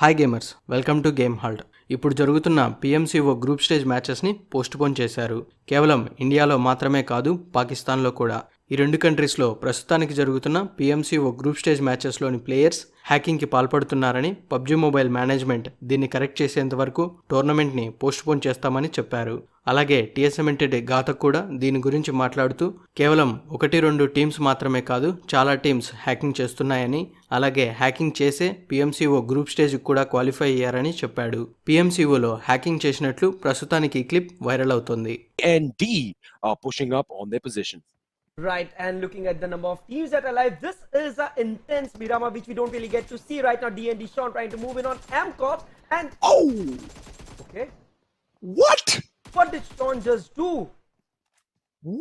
Hi gamers welcome to game halt ఇప్పుడు జరుగుతున్న PMCO group stage మ్యాచెస్ని పోస్ట్పోన్ చేశారు కేవలం ఇండియాలో మాత్రమే కాదు పాకిస్తాన్లో కూడా ఈ రెండు కంట్రీస్లో ప్రస్తుతానికి జరుగుతున్న పీఎంసీ ఓ గ్రూప్ స్టేజ్ మ్యాచెస్లోని ప్లేయర్స్ హ్యాకింగ్కి పాల్పడుతున్నారని పబ్జీ మొబైల్ మేనేజ్మెంట్ దీన్ని కరెక్ట్ చేసేంత వరకు టోర్నమెంట్ని పోస్ట్పోన్ చేస్తామని చెప్పారు అలాగే టీఎస్ఎంఎంటెడ్ గాథకు కూడా దీని గురించి మాట్లాడుతూ కేవలం ఒకటి రెండు టీమ్స్ మాత్రమే కాదు చాలా టీమ్స్ హ్యాకింగ్ చేస్తున్నాయని అలాగే హ్యాకింగ్ చేసే పీఎంసీఓ గ్రూప్ స్టేజ్కి కూడా క్వాలిఫై అయ్యారని చెప్పాడు పీఎంసీఓలో హ్యాకింగ్ చేసినట్లు ప్రస్తుతానికి ఈ క్లిప్ వైరల్ అవుతుంది Right, and looking at the number of teams that are alive, this is an intense Mirama which we don't really get to see right now. dnd Sean trying to move in on Amcorp and... Oh! Okay. What? What did Sean just do?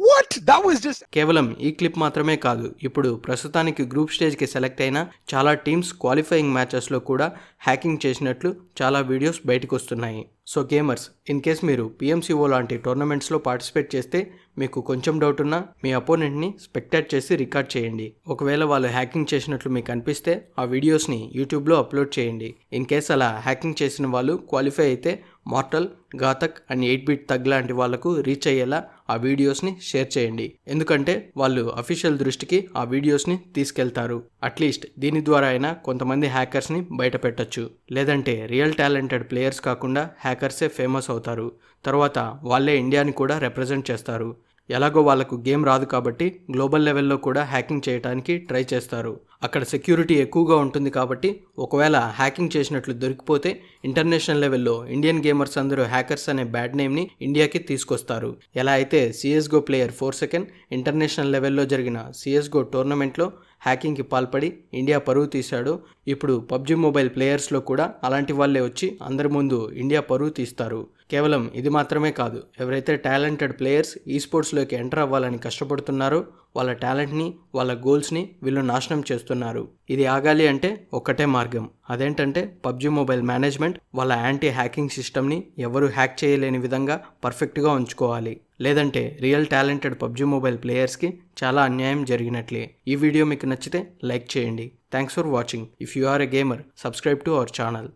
What that was just కేవలం ఈ clip మాత్రమే కాదు ఇప్పుడు ప్రస్తుతానికి group స్టేజ్కి select అయిన చాలా teams qualifying మ్యాచెస్లో కూడా హ్యాకింగ్ చేసినట్లు చాలా వీడియోస్ బయటకు వస్తున్నాయి సో గేమర్స్ ఇన్ కేస్ మీరు పిఎంసిఓ లాంటి టోర్నమెంట్స్లో పార్టిసిపేట్ చేస్తే మీకు కొంచెం డౌట్ ఉన్నా మీ అపోనెంట్ని స్పెక్టేట్ చేసి రికార్డ్ చేయండి ఒకవేళ వాళ్ళు హ్యాకింగ్ చేసినట్లు మీకు అనిపిస్తే ఆ వీడియోస్ని యూట్యూబ్లో అప్లోడ్ చేయండి ఇన్ కేస్ అలా హ్యాకింగ్ చేసిన వాళ్ళు క్వాలిఫై అయితే mortal Ghatak and eight bit thug లాంటి వాళ్లకు రీచ్ అయ్యేలా ఆ వీడియోస్ని షేర్ చేయండి ఎందుకంటే వాళ్ళు అఫీషియల్ దృష్టికి ఆ వీడియోస్ని తీసుకెళ్తారు అట్లీస్ట్ దీని ద్వారా అయినా కొంతమంది హ్యాకర్స్ని బయట పెట్టచ్చు లేదంటే రియల్ టాలెంటెడ్ ప్లేయర్స్ కాకుండా హ్యాక్ హ్యాకర్సే ఫేమస్ అవుతారు తర్వాత వాళ్ళే ఇండియాని కూడా రిప్రజెంట్ చేస్తారు ఎలాగో వాళ్లకు గేమ్ రాదు కాబట్టి గ్లోబల్ లెవెల్లో కూడా హ్యాకింగ్ చేయడానికి ట్రై చేస్తారు అక్కడ సెక్యూరిటీ ఎక్కువగా ఉంటుంది కాబట్టి ఒకవేళ హ్యాకింగ్ చేసినట్లు దొరికిపోతే ఇంటర్నేషనల్ లెవెల్లో ఇండియన్ గేమర్స్ అందరూ హ్యాకర్స్ అనే బ్యాడ్ నేమ్ని ఇండియాకి తీసుకొస్తారు ఎలా అయితే CSGO player forsaken international లెవెల్లో జరిగిన సిఎస్గో టోర్నమెంట్లో హ్యాకింగ్కి పాల్పడి ఇండియా పరువు తీశాడు ఇప్పుడు పబ్జి మొబైల్ ప్లేయర్స్లో కూడా అలాంటి వాళ్ళే వచ్చి అందరి ముందు ఇండియా పరువు తీస్తారు కేవలం ఇది మాత్రమే కాదు ఎవరైతే టాలెంటెడ్ ప్లేయర్స్ ఈ స్పోర్ట్స్లోకి ఎంటర్ అవ్వాలని కష్టపడుతున్నారో వాళ్ళ టాలెంట్ని వాళ్ళ గోల్స్ని వీళ్ళు నాశనం చేస్తున్నారు ఇది ఆగాలి అంటే ఒక్కటే మార్గం అదేంటంటే పబ్జి మొబైల్ మేనేజ్మెంట్ వాళ్ళ యాంటీ హ్యాకింగ్ సిస్టమ్ని ఎవరు హ్యాక్ చేయలేని విధంగా పర్ఫెక్ట్గా ఉంచుకోవాలి లేదంటే రియల్ టాలెంటెడ్ పబ్జి మొబైల్ ప్లేయర్స్కి చాలా అన్యాయం జరిగినట్లే ఈ వీడియో మీకు నచ్చితే లైక్ చేయండి thanks for watching if you are a gamer subscribe to our channel